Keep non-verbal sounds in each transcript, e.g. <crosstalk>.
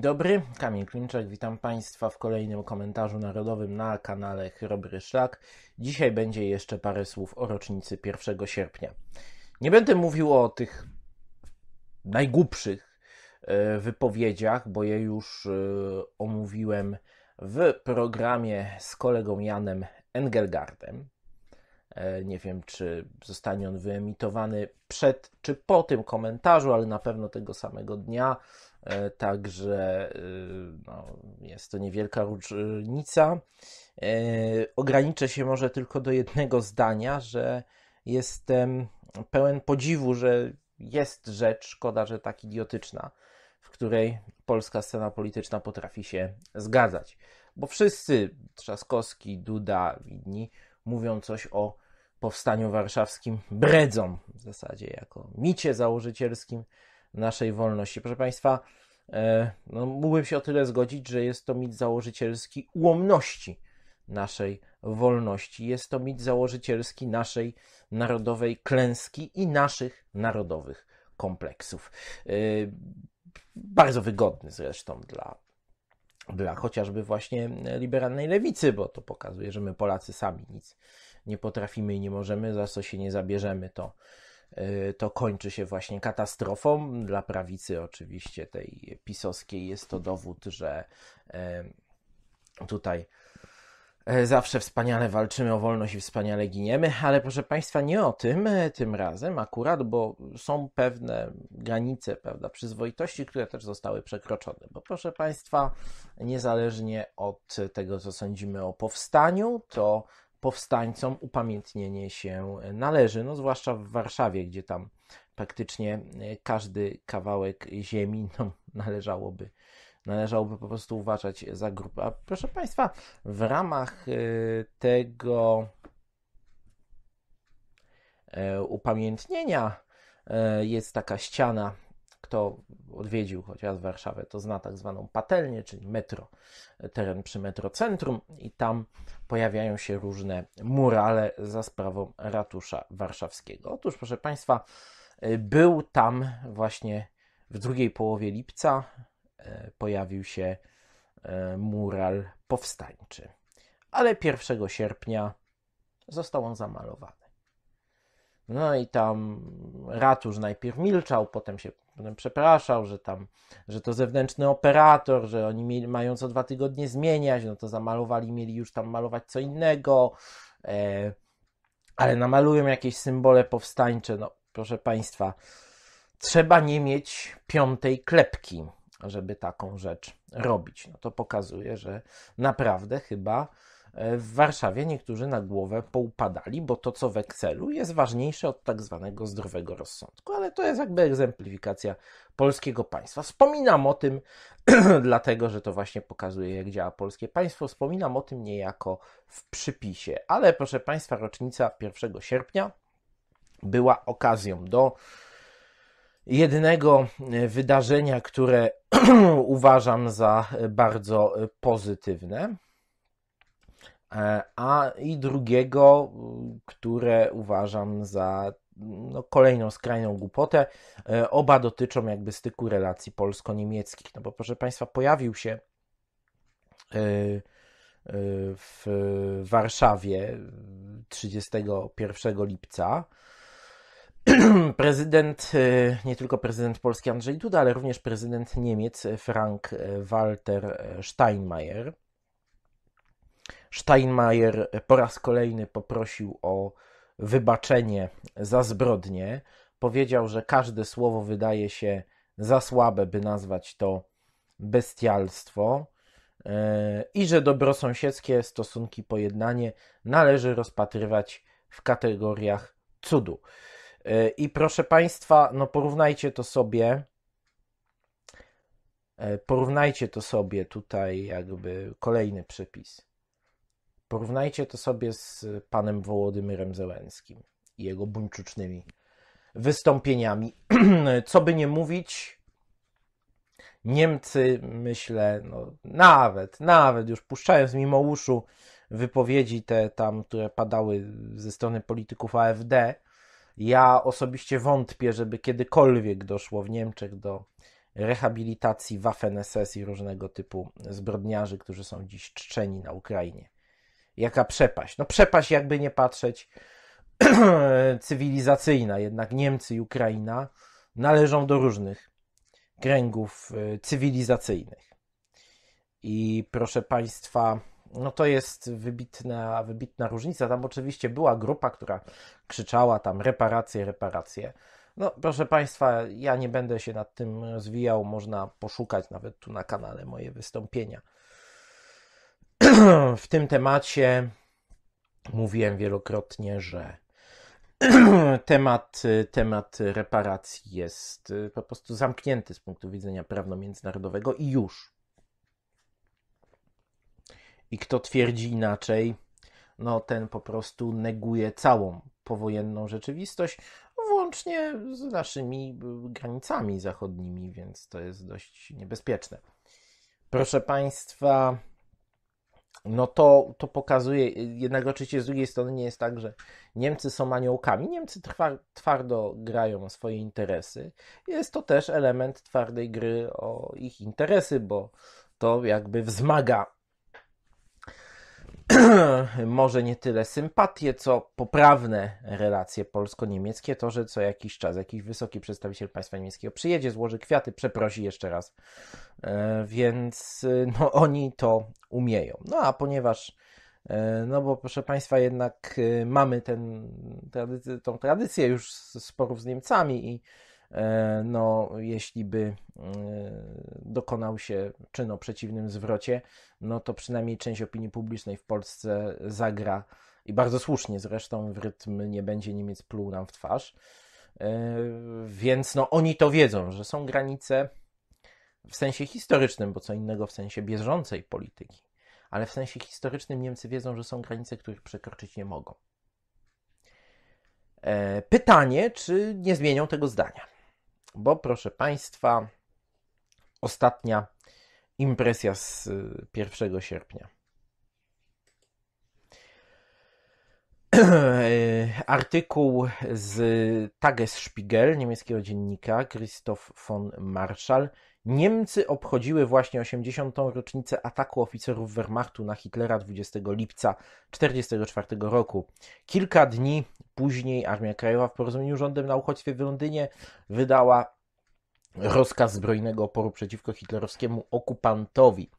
Dzień dobry, Kamil Klimczak, witam Państwa w kolejnym komentarzu narodowym na kanale Chrobry Szlak. Dzisiaj będzie jeszcze parę słów o rocznicy 1 sierpnia. Nie będę mówił o tych najgłupszych e, wypowiedziach, bo je już e, omówiłem w programie z kolegą Janem Engelgardem. E, nie wiem, czy zostanie on wyemitowany przed czy po tym komentarzu, ale na pewno tego samego dnia E, także y, no, jest to niewielka różnica. E, ograniczę się może tylko do jednego zdania, że jestem pełen podziwu, że jest rzecz, szkoda, że tak idiotyczna, w której polska scena polityczna potrafi się zgadzać. Bo wszyscy, Trzaskowski, Duda, Widni mówią coś o powstaniu warszawskim bredzą w zasadzie jako micie założycielskim naszej wolności. Proszę Państwa, e, no, mógłbym się o tyle zgodzić, że jest to mit założycielski ułomności naszej wolności. Jest to mit założycielski naszej narodowej klęski i naszych narodowych kompleksów. E, bardzo wygodny zresztą dla dla chociażby właśnie liberalnej lewicy, bo to pokazuje, że my Polacy sami nic nie potrafimy i nie możemy, za co się nie zabierzemy, to E, to kończy się właśnie katastrofą. Dla prawicy, oczywiście, tej pisowskiej, jest to dowód, że e, tutaj e, zawsze wspaniale walczymy o wolność i wspaniale giniemy, ale proszę Państwa, nie o tym tym razem akurat, bo są pewne granice, prawda, przyzwoitości, które też zostały przekroczone. Bo proszę Państwa, niezależnie od tego, co sądzimy o powstaniu, to powstańcom upamiętnienie się należy, no zwłaszcza w Warszawie, gdzie tam praktycznie e, każdy kawałek ziemi <laughs> no, należałoby, należałoby po prostu uważać za grupę. A proszę Państwa, w ramach e, tego e, upamiętnienia jest taka ściana kto odwiedził chociaż Warszawę, to zna tak zwaną patelnię, czyli metro, teren przy metrocentrum i tam pojawiają się różne murale za sprawą ratusza warszawskiego. Otóż, proszę Państwa, y, był tam właśnie w drugiej połowie lipca y, pojawił się y, mural powstańczy, ale 1 sierpnia został on zamalowany. No i tam ratusz najpierw milczał, potem się potem przepraszał, że tam, że to zewnętrzny operator, że oni mieli, mają co dwa tygodnie zmieniać, no to zamalowali, mieli już tam malować co innego, e, ale namalują jakieś symbole powstańcze. No, proszę Państwa, trzeba nie mieć piątej klepki, żeby taką rzecz robić. No to pokazuje, że naprawdę chyba E, w Warszawie niektórzy na głowę poupadali, bo to, co w Excelu, jest ważniejsze od tak zwanego zdrowego rozsądku. Ale to jest jakby egzemplifikacja polskiego państwa. Wspominam o tym, <clears throat> dlatego że to właśnie pokazuje, jak działa polskie państwo. Wspominam o tym niejako w przypisie. Ale proszę Państwa, rocznica 1 sierpnia była okazją do jednego e, wydarzenia, które <clears throat> uważam za bardzo e, pozytywne. E, a i drugiego, które uważam za no, kolejną skrajną głupotę. E, oba dotyczą jakby styku relacji polsko-niemieckich. No bo proszę Państwa, pojawił się e, w Warszawie 31 lipca <clears throat> prezydent, nie tylko prezydent Polski Andrzej Duda, ale również prezydent Niemiec Frank Walter Steinmeier. Steinmeier po raz kolejny poprosił o wybaczenie za zbrodnię. Powiedział, że każde słowo wydaje się za słabe, by nazwać to bestialstwo e, i że dobrosąsiedzkie stosunki pojednanie należy rozpatrywać w kategoriach cudu. E, I proszę Państwa, no porównajcie to sobie. E, porównajcie to sobie tutaj, jakby kolejny przepis. Porównajcie to sobie z panem Wołodymyrem Zełęskim i jego buńczucznymi wystąpieniami. <clears throat> Co by nie mówić, Niemcy, myślę, no, nawet, nawet już puszczając mimo uszu wypowiedzi te tam, które padały ze strony polityków AfD, ja osobiście wątpię, żeby kiedykolwiek doszło w Niemczech do rehabilitacji Waffen-SS i różnego typu zbrodniarzy, którzy są dziś czczeni na Ukrainie jaka przepaść. No przepaść, jakby nie patrzeć, <clears throat> cywilizacyjna. Jednak Niemcy i Ukraina należą do różnych kręgów y, cywilizacyjnych. I proszę Państwa, no to jest wybitna, wybitna różnica. Tam oczywiście była grupa, która krzyczała tam reparacje, reparacje. No, proszę Państwa, ja nie będę się nad tym rozwijał. Można poszukać nawet tu na kanale moje wystąpienia w tym temacie mówiłem wielokrotnie, że <clears throat> temat, temat reparacji jest y, po prostu zamknięty z punktu widzenia prawno-międzynarodowego i już. I kto twierdzi inaczej, no ten po prostu neguje całą powojenną rzeczywistość, włącznie z naszymi y, granicami zachodnimi, więc to jest dość niebezpieczne. Proszę Państwa, no to, to pokazuje, jednak oczywiście z drugiej strony nie jest tak, że Niemcy są aniołkami. Niemcy trwa, twardo grają o swoje interesy. Jest to też element twardej gry o ich interesy, bo to jakby wzmaga <clears throat> może nie tyle sympatie, co poprawne relacje polsko-niemieckie, to, że co jakiś czas jakiś wysoki przedstawiciel państwa niemieckiego przyjedzie, złoży kwiaty, przeprosi jeszcze raz. E, więc y, no, oni to umieją. No a ponieważ e, no bo proszę Państwa, jednak y, mamy ten, tą tradycję już sporów z Niemcami i E, no, jeśli by e, dokonał się czyn o przeciwnym zwrocie, no to przynajmniej część opinii publicznej w Polsce zagra i bardzo słusznie zresztą w rytm nie będzie Niemiec pluł nam w twarz. E, więc no, oni to wiedzą, że są granice w sensie historycznym, bo co innego w sensie bieżącej polityki, ale w sensie historycznym Niemcy wiedzą, że są granice, których przekroczyć nie mogą. Pytanie, czy nie zmienią tego zdania bo proszę Państwa, ostatnia impresja z 1 y, sierpnia. <clears throat> Artykuł z Tagesspiegel niemieckiego dziennika Christoph von Marschall. Niemcy obchodziły właśnie 80. rocznicę ataku oficerów Wehrmachtu na Hitlera 20 lipca 1944 roku. Kilka dni później Armia Krajowa w porozumieniu z rządem na uchodźstwie w Londynie wydała rozkaz zbrojnego oporu przeciwko hitlerowskiemu okupantowi.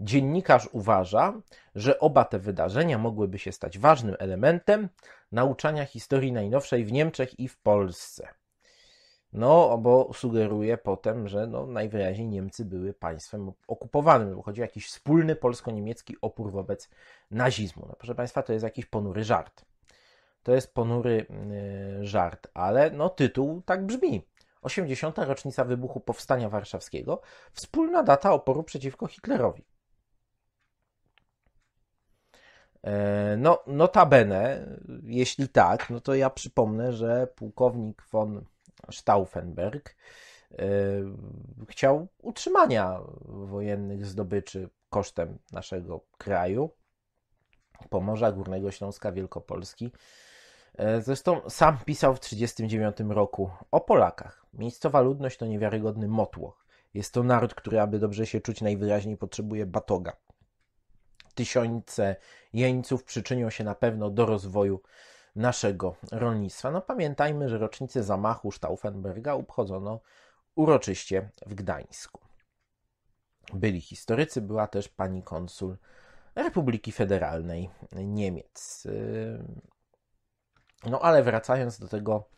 Dziennikarz uważa, że oba te wydarzenia mogłyby się stać ważnym elementem nauczania historii najnowszej w Niemczech i w Polsce. No, bo sugeruje potem, że no, najwyraźniej Niemcy były państwem okupowanym, bo chodzi o jakiś wspólny polsko-niemiecki opór wobec nazizmu. No, proszę Państwa, to jest jakiś ponury żart. To jest ponury y, żart, ale no tytuł tak brzmi. 80. rocznica wybuchu Powstania Warszawskiego, wspólna data oporu przeciwko Hitlerowi. E, no, notabene, jeśli tak, no to ja przypomnę, że pułkownik von Stauffenberg e, chciał utrzymania wojennych zdobyczy kosztem naszego kraju, Pomorza Górnego Śląska Wielkopolski E, zresztą sam pisał w 1939 roku o Polakach. Miejscowa ludność to niewiarygodny motłoch. Jest to naród, który, aby dobrze się czuć, najwyraźniej potrzebuje batoga. Tysiące jeńców przyczynią się na pewno do rozwoju naszego rolnictwa. No pamiętajmy, że rocznicę zamachu Stauffenberga obchodzono uroczyście w Gdańsku. Byli historycy, była też pani konsul Republiki Federalnej Niemiec. E, no ale wracając do tego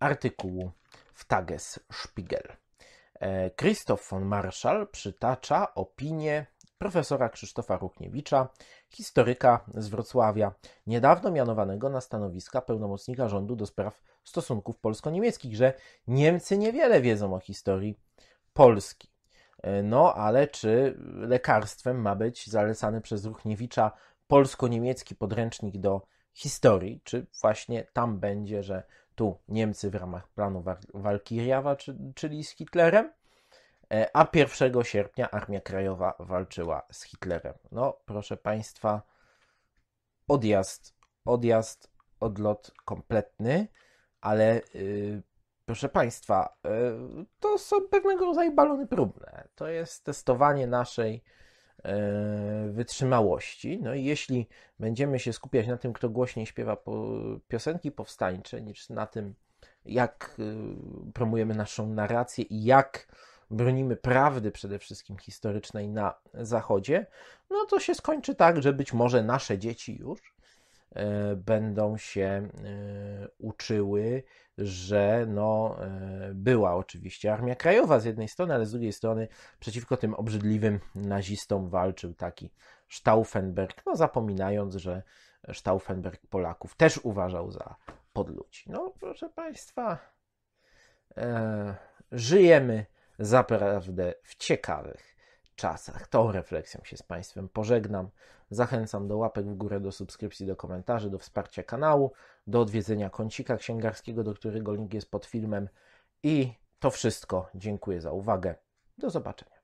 artykułu w Tagesspiegel. Krzysztof e, von Marszal przytacza opinię profesora Krzysztofa Rukniewicza, historyka z Wrocławia, niedawno mianowanego na stanowiska pełnomocnika rządu do spraw stosunków polsko-niemieckich, że Niemcy niewiele wiedzą o historii Polski. E, no, ale czy lekarstwem ma być zalecany przez Ruchniewicza polsko-niemiecki podręcznik do historii, czy właśnie tam będzie, że tu Niemcy w ramach planu Walkiriawa, czyli z Hitlerem, e, a 1 sierpnia Armia Krajowa walczyła z Hitlerem. No, proszę Państwa, odjazd, odjazd, odlot kompletny, ale yy, proszę Państwa, yy, to są pewnego rodzaju balony próbne. To jest testowanie naszej E, wytrzymałości. No i jeśli będziemy się skupiać na tym, kto głośniej śpiewa piosenki powstańcze, niż na tym, jak y, promujemy naszą narrację i jak bronimy prawdy przede wszystkim historycznej na Zachodzie, no to się skończy tak, że być może nasze dzieci już E, będą się e, uczyły, że no, e, była oczywiście Armia Krajowa z jednej strony, ale z drugiej strony przeciwko tym obrzydliwym nazistom walczył taki Stauffenberg, no zapominając, że Stauffenberg Polaków też uważał za podludzi. No, proszę Państwa, e, żyjemy zaprawdę w ciekawych czasach. Tą refleksją się z Państwem pożegnam. Zachęcam do łapek w górę, do subskrypcji, do komentarzy, do wsparcia kanału, do odwiedzenia kącika księgarskiego, do którego link jest pod filmem. I to wszystko. Dziękuję za uwagę. Do zobaczenia.